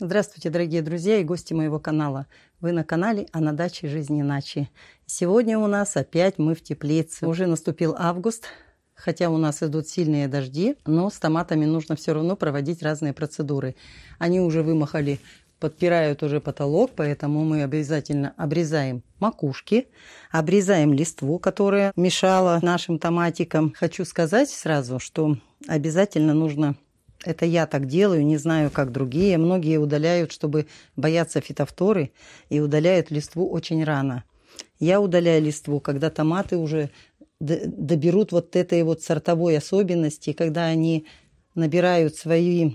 Здравствуйте, дорогие друзья и гости моего канала. Вы на канале «А на даче жизнь иначе». Сегодня у нас опять мы в теплице. Уже наступил август, хотя у нас идут сильные дожди, но с томатами нужно все равно проводить разные процедуры. Они уже вымахали, подпирают уже потолок, поэтому мы обязательно обрезаем макушки, обрезаем листву, которая мешала нашим томатикам. Хочу сказать сразу, что обязательно нужно это я так делаю, не знаю, как другие. Многие удаляют, чтобы бояться фитовторы и удаляют листву очень рано. Я удаляю листву, когда томаты уже доберут вот этой вот сортовой особенности, когда они набирают свои,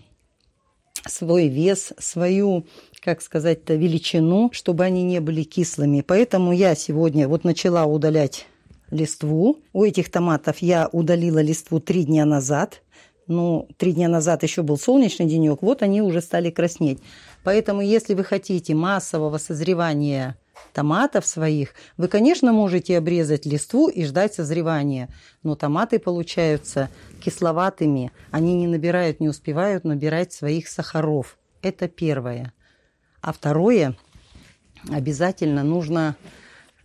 свой вес, свою, как сказать-то, величину, чтобы они не были кислыми. Поэтому я сегодня вот начала удалять листву. У этих томатов я удалила листву три дня назад ну, три дня назад еще был солнечный денек, вот они уже стали краснеть. Поэтому, если вы хотите массового созревания томатов своих, вы, конечно, можете обрезать листву и ждать созревания, но томаты получаются кисловатыми, они не набирают, не успевают набирать своих сахаров. Это первое. А второе, обязательно нужно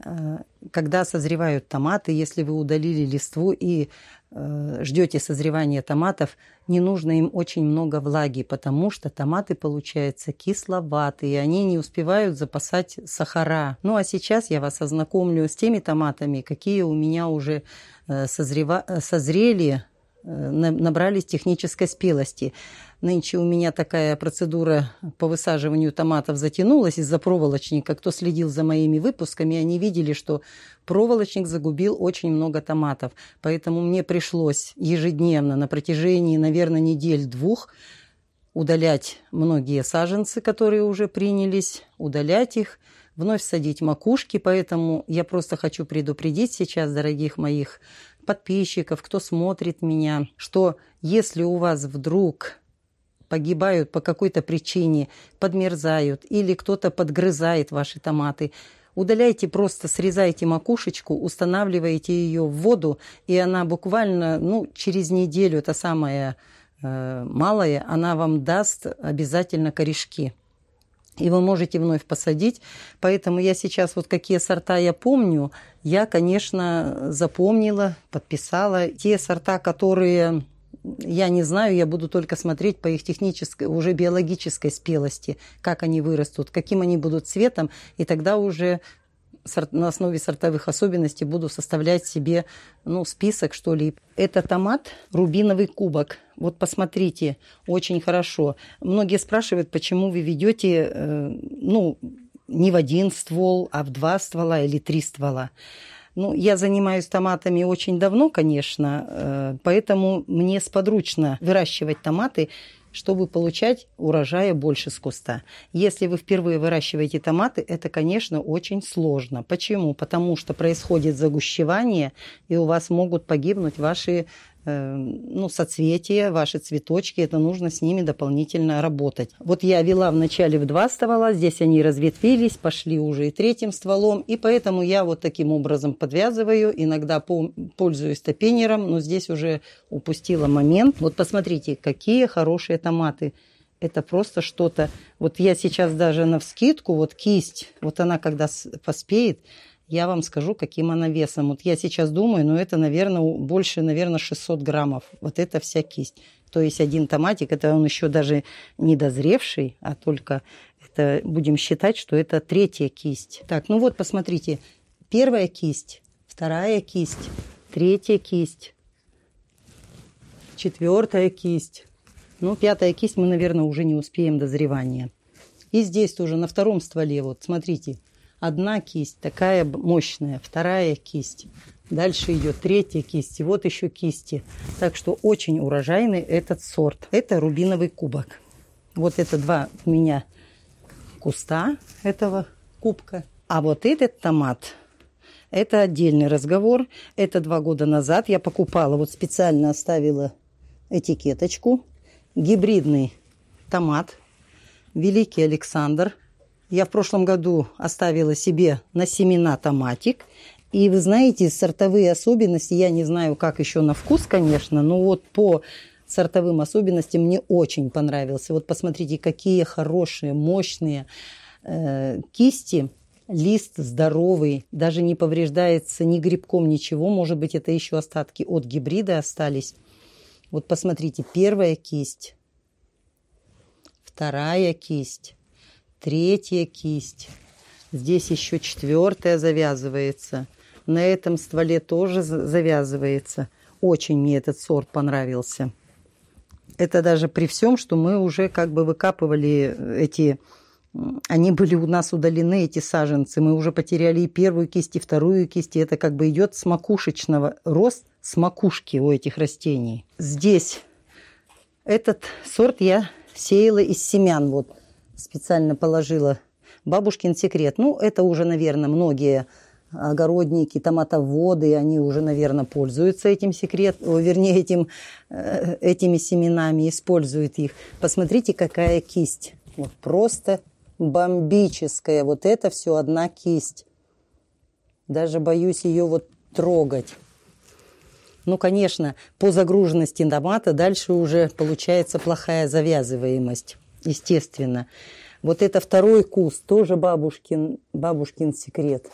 э, когда созревают томаты, если вы удалили листву и Э, ждете созревания томатов, не нужно им очень много влаги, потому что томаты получаются кисловатые, они не успевают запасать сахара. Ну а сейчас я вас ознакомлю с теми томатами, какие у меня уже э, созрева... Э, созрели Э, набрались технической спелости. Нынче у меня такая процедура по высаживанию томатов затянулась из-за проволочника. Кто следил за моими выпусками, они видели, что проволочник загубил очень много томатов. Поэтому мне пришлось ежедневно на протяжении, наверное, недель-двух удалять многие саженцы, которые уже принялись, удалять их, вновь садить макушки. Поэтому я просто хочу предупредить сейчас дорогих моих подписчиков, кто смотрит меня, что если у вас вдруг погибают по какой-то причине, подмерзают или кто-то подгрызает ваши томаты, удаляйте, просто срезайте макушечку, устанавливаете ее в воду, и она буквально ну, через неделю, это самое э, малая, она вам даст обязательно корешки и вы можете вновь посадить. Поэтому я сейчас, вот какие сорта я помню, я, конечно, запомнила, подписала. Те сорта, которые я не знаю, я буду только смотреть по их технической, уже биологической спелости, как они вырастут, каким они будут цветом, и тогда уже на основе сортовых особенностей буду составлять себе ну, список, что ли. Это томат «Рубиновый кубок». Вот посмотрите, очень хорошо. Многие спрашивают, почему вы ведете, э, ну, не в один ствол, а в два ствола или три ствола. Ну, я занимаюсь томатами очень давно, конечно, э, поэтому мне сподручно выращивать томаты, чтобы получать урожая больше с куста. Если вы впервые выращиваете томаты, это, конечно, очень сложно. Почему? Потому что происходит загущевание, и у вас могут погибнуть ваши Эм, ну, соцветия, ваши цветочки, это нужно с ними дополнительно работать. Вот я вела вначале в два ствола, здесь они разветвились, пошли уже и третьим стволом, и поэтому я вот таким образом подвязываю, иногда пользуюсь топенером, но здесь уже упустила момент. Вот посмотрите, какие хорошие томаты. Это просто что-то. Вот я сейчас даже на вскидку, вот кисть, вот она когда поспеет, я вам скажу, каким она весом. Вот я сейчас думаю, ну это, наверное, больше, наверное, 600 граммов. Вот это вся кисть. То есть один томатик, это он еще даже не дозревший, а только это будем считать, что это третья кисть. Так, ну вот посмотрите, первая кисть, вторая кисть, третья кисть, четвертая кисть. Ну, пятая кисть мы, наверное, уже не успеем дозревания. И здесь тоже на втором стволе, вот смотрите, одна кисть такая мощная, вторая кисть. Дальше идет третья кисть, и вот еще кисти. Так что очень урожайный этот сорт. Это рубиновый кубок. Вот это два у меня куста этого кубка. А вот этот томат, это отдельный разговор. Это два года назад я покупала, вот специально оставила этикеточку. Гибридный томат. Великий Александр – я в прошлом году оставила себе на семена томатик. И вы знаете, сортовые особенности, я не знаю, как еще на вкус, конечно, но вот по сортовым особенностям мне очень понравился. Вот посмотрите, какие хорошие, мощные э, кисти. Лист здоровый, даже не повреждается ни грибком, ничего. Может быть, это еще остатки от гибрида остались. Вот посмотрите, первая кисть, вторая кисть, третья кисть. Здесь еще четвертая завязывается. На этом стволе тоже завязывается. Очень мне этот сорт понравился. Это даже при всем, что мы уже как бы выкапывали э, эти... Они были у нас удалены, эти саженцы. Мы уже потеряли и первую кисть, и вторую кисть. это как бы идет с макушечного. Рост с макушки у этих растений. Здесь этот сорт я сеяла из семян. Вот специально положила бабушкин секрет. Ну, это уже, наверное, многие огородники, томатоводы, они уже, наверное, пользуются этим секретом, вернее, этим, э, этими семенами, используют их. Посмотрите, какая кисть. Вот просто бомбическая. Вот это все одна кисть. Даже боюсь ее вот трогать. Ну, конечно, по загруженности томата дальше уже получается плохая завязываемость естественно. Вот это второй куст, тоже бабушкин, бабушкин секрет.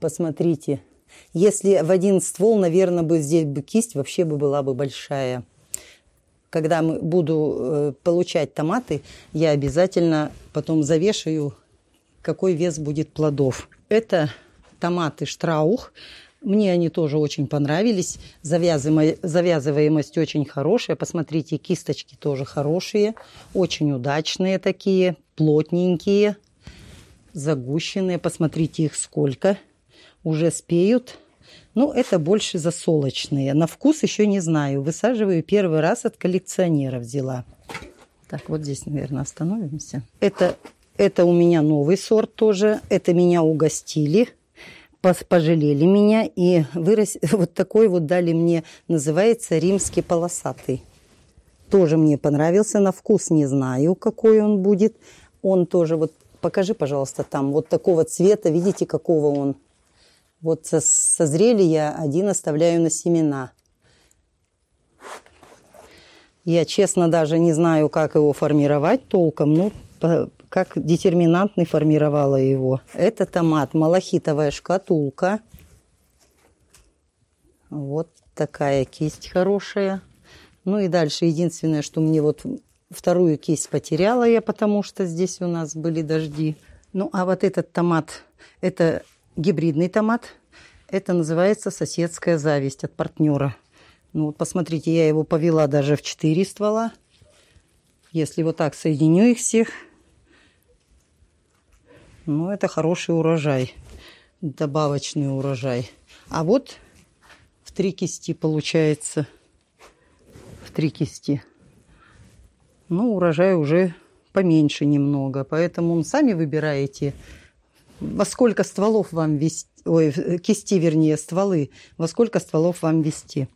Посмотрите. Если в один ствол, наверное, бы здесь бы кисть вообще бы была бы большая. Когда буду э, получать томаты, я обязательно потом завешаю, какой вес будет плодов. Это томаты штраух. Мне они тоже очень понравились. Завязываемость очень хорошая. Посмотрите, кисточки тоже хорошие. Очень удачные такие, плотненькие, загущенные. Посмотрите их сколько. Уже спеют. Ну, это больше засолочные. На вкус еще не знаю. Высаживаю первый раз от коллекционера взяла. Так, вот здесь, наверное, остановимся. Это, это у меня новый сорт тоже. Это меня угостили пожалели меня и вырос, вот такой вот дали мне, называется римский полосатый. Тоже мне понравился, на вкус не знаю, какой он будет. Он тоже, вот покажи, пожалуйста, там, вот такого цвета, видите, какого он. Вот созрели я один оставляю на семена. Я, честно, даже не знаю, как его формировать толком, но как детерминантный формировала его. Это томат, малахитовая шкатулка. Вот такая кисть хорошая. Ну и дальше единственное, что мне вот вторую кисть потеряла я, потому что здесь у нас были дожди. Ну а вот этот томат, это гибридный томат. Это называется соседская зависть от партнера. Ну вот посмотрите, я его повела даже в четыре ствола. Если вот так соединю их всех – но ну, это хороший урожай, добавочный урожай. А вот в три кисти получается, в три кисти. Ну, урожай уже поменьше немного, поэтому сами выбираете, во сколько стволов вам вести, ой, кисти, вернее, стволы, во сколько стволов вам вести.